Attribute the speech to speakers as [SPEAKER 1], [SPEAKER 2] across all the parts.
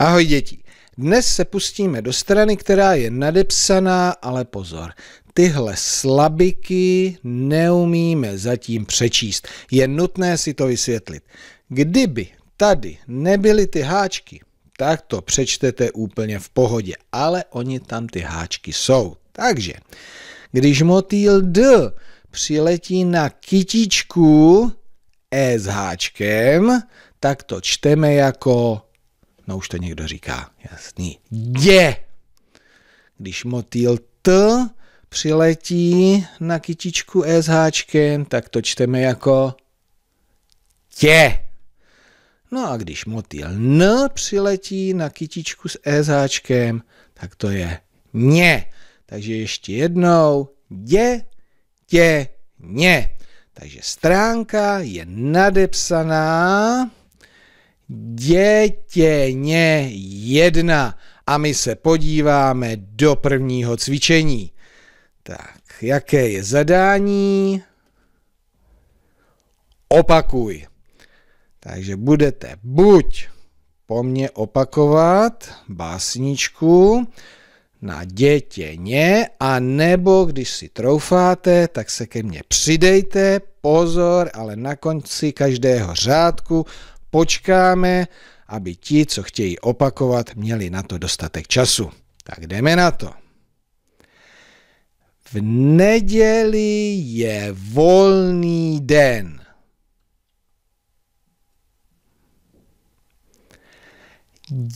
[SPEAKER 1] Ahoj děti. Dnes se pustíme do strany, která je nadepsaná, ale pozor. Tyhle slabiky neumíme zatím přečíst. Je nutné si to vysvětlit. Kdyby tady nebyly ty háčky, tak to přečtete úplně v pohodě, ale oni tam ty háčky jsou. Takže, když motýl D přiletí na kytičku E s háčkem, tak to čteme jako No už to někdo říká, jasný. Dě! Když motýl T přiletí na kytičku S tak to čteme jako tě. No a když motýl N přiletí na kytičku s SH, tak to je ně. Takže ještě jednou dě, tě, ně. Takže stránka je nadepsaná dětěně jedna a my se podíváme do prvního cvičení. Tak, jaké je zadání? Opakuj. Takže budete buď po mně opakovat básničku na dětěně, a nebo když si troufáte, tak se ke mně přidejte, pozor, ale na konci každého řádku počkáme, aby ti, co chtějí opakovat, měli na to dostatek času. Tak jdeme na to. V neděli je volný den.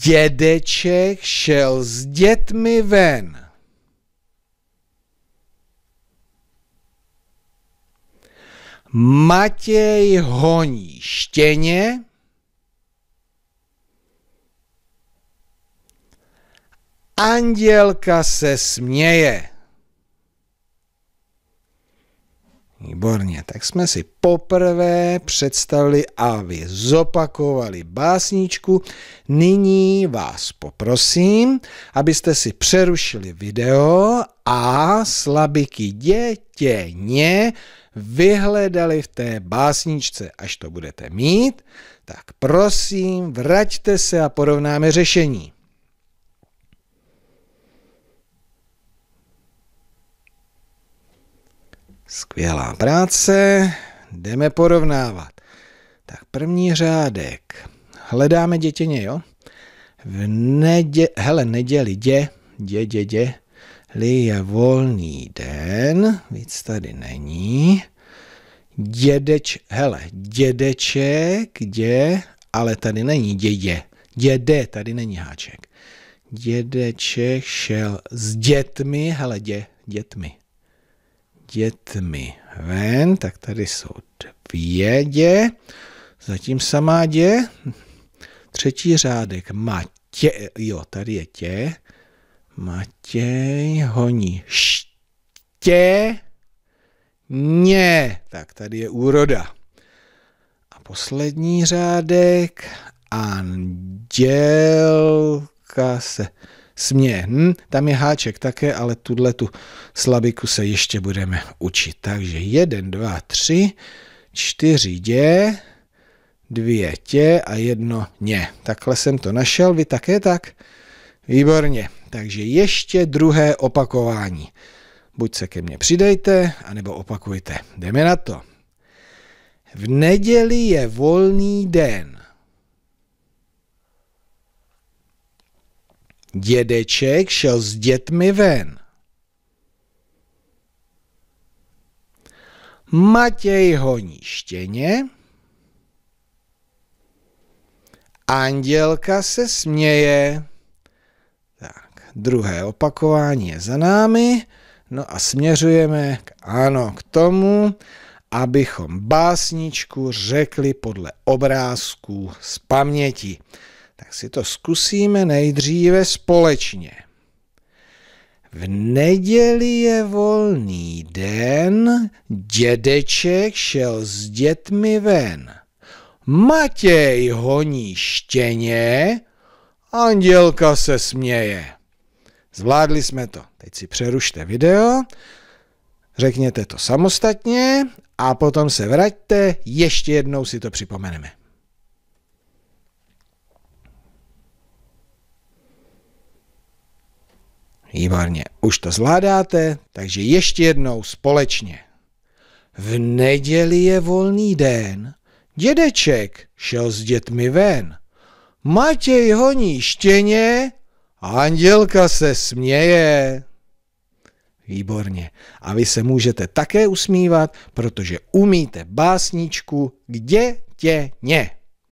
[SPEAKER 1] Dědeček šel s dětmi ven. Matěj honí štěně. Andělka se směje. Výborně, tak jsme si poprvé představili a vy zopakovali básničku. Nyní vás poprosím, abyste si přerušili video a slabiky dětěně vyhledali v té básničce. Až to budete mít, tak prosím, vraťte se a porovnáme řešení. Skvělá práce. Jdeme porovnávat. Tak první řádek. Hledáme dětěně, jo? V nedě, hele, neděli, dě, dě, dě, dě, li je volný den, víc tady není. Dědeč, hele, dědeček, dě, ale tady není dědě. Děde, tady není háček. Dědeček šel s dětmi, hele, dě, dětmi dětmi ven, tak tady jsou dvě dě, zatím samá dě, třetí řádek Matě, jo, tady je tě, Matěj honí ště, ně, tak tady je úroda. A poslední řádek, andělka se směje. Hm, tam je háček také, ale tuhle tu slabiku se ještě budeme učit. Takže jeden, dva, tři, čtyři dě, dvě tě a jedno ně. Takhle jsem to našel, vy také tak? Výborně. Takže ještě druhé opakování. Buď se ke mně přidejte, anebo opakujte. Jdeme na to. V neděli je volný den. Dědeček šel s dětmi ven. Matěj honí štěně. Andělka se směje. Tak, druhé opakování je za námi. No a směřujeme k, ano, k tomu, abychom básničku řekli podle obrázků z paměti tak si to zkusíme nejdříve společně. V neděli je volný den, dědeček šel s dětmi ven. Matěj honí štěně, andělka se směje. Zvládli jsme to. Teď si přerušte video, řekněte to samostatně a potom se vraťte, ještě jednou si to připomeneme. Výborně. Už to zvládáte, takže ještě jednou společně. V neděli je volný den. Dědeček šel s dětmi ven. Matěj honí štěně, andělka se směje. Výborně. A vy se můžete také usmívat, protože umíte básničku Kde tě ně.